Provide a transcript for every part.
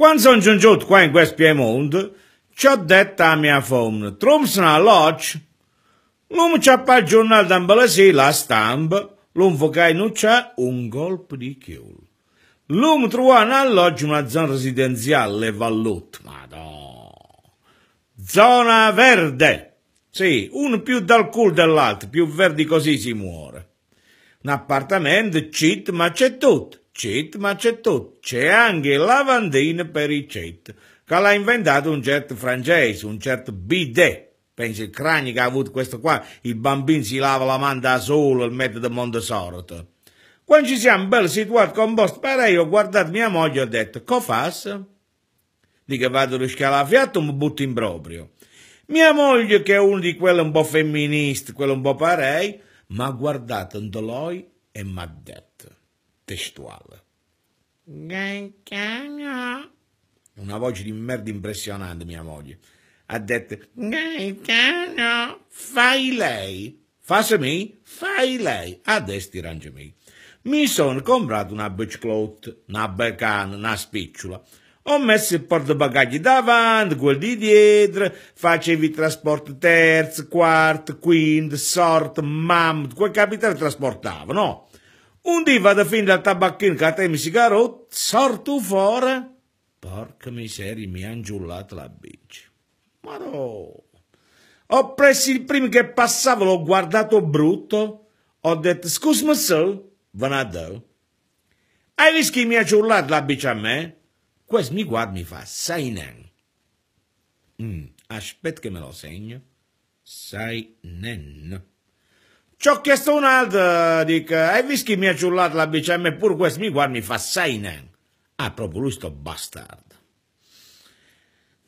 Quando sono giunto qua in questo Piemonte, ci ho detto a mia femmina, tromsna lodge, l'uomo ci ha fatto giornale d'ambalasi la stampa, l'uomo focai non c'è un colpo di chiul. L'uomo trova un alloggio in una zona residenziale, le Vallut, madonna. Zona verde. Sì, uno più dal culo dell'altro, più verdi così si muore. Un appartamento, cheat, ma c'è tutto jet, ma c'è tutto. C'è anche il lavandino per i jet, che l'ha inventato un certo francese, un certo bidet. Penso il cranio che ha avuto questo qua, il bambino si lava la manda da solo, il metodo Montesorot. Quando ci siamo belli situati con Bost Parei, ho guardato mia moglie e ho detto, co fas? Dico, vado a rischiare la fiato, mi butto in proprio. Mia moglie, che è una di quelle un po' femministe, quella un po' parei, mi ha guardato in doloi e mi ha detto, testuale. Gaetano. Una voce di merda impressionante, mia moglie. Ha detto, Gaetano, fai lei. Fasemi, fai lei. Adesso ti rangiami. Mi sono comprato una beach cloth, una becana, una spicciola. Ho messo il portabagagli davanti, quel di dietro, facevi trasporto terzo, quarto, quinto, sort, mam, quel capitale trasportava, no? Un dì vado fin dal tabacchino che a te mi sigarot, sorto fuori, porca miseria, mi ha giullato la bici. Ma no! Ho preso il primo che passava, l'ho guardato brutto, ho detto, scusami se, vanadò. Hai visto chi mi ha giullato la bici a me? Questo mi guarda e mi fa, sai nen. Mm, aspetta che me lo segno. Sai nen. Ci ho chiesto un altro, dic, hai visto chi mi ha ciullato la BCM e pure questo mi guarda mi fa sai nen. Ah, proprio lui sto bastardo.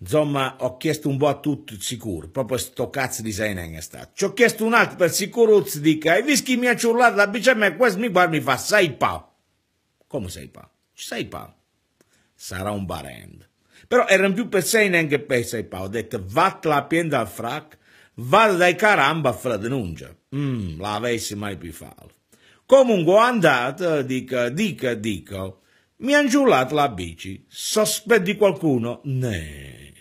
Insomma, ho chiesto un po' a tutti sicuro, proprio sto cazzo di Seinen è stato. Ci ho chiesto un altro per sicurezza, dic, hai visto chi mi ha ciullato la BCM e questo mi guarda mi fa sei pa. Come sei pa? Ci sei pa? Sarà un barend. Però erano più per Seinen che per sei pa. Ho detto, vattela la pienda al frac, vada dai caramba a fra denuncia. Mm, l'avessi mai più fatto. Comunque andate, dico, dico, dico, mi hanno giullato la bici, sospetti qualcuno? Ne.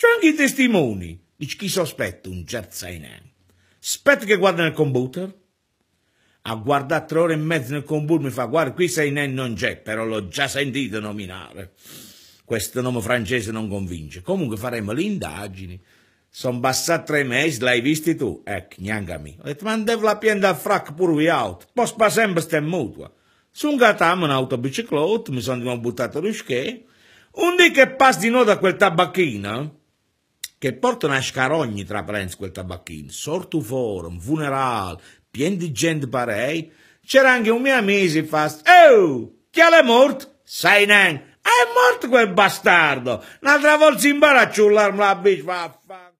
C'ho anche i testimoni, Dici, chi sospetta un gerzainè. Aspetta che guarda nel computer. A guardare tre ore e mezzo nel computer mi fa, guarda, qui Seinè non c'è, però l'ho già sentito nominare. Questo nome francese non convince. Comunque faremo le indagini, sono passati tre mesi, l'hai visto tu? Ecco, gnangami. Ho detto, ma andevo la pienda frac pur via auto. Posso passare sempre ste mutua. Su un gatamo, un'autobiciclot, mi sono buttato lo schè. Un dì che passa di nuovo da quel tabacchino, che porta una scarogna tra prensi quel tabacchino, sorto fuori, un funeral, pieno di gente parei, c'era anche un mio amico fa, oh, chi è morto? Sai neanche, è morto quel bastardo, un'altra volta si imbaracciullarmi la bici, vaffanculo.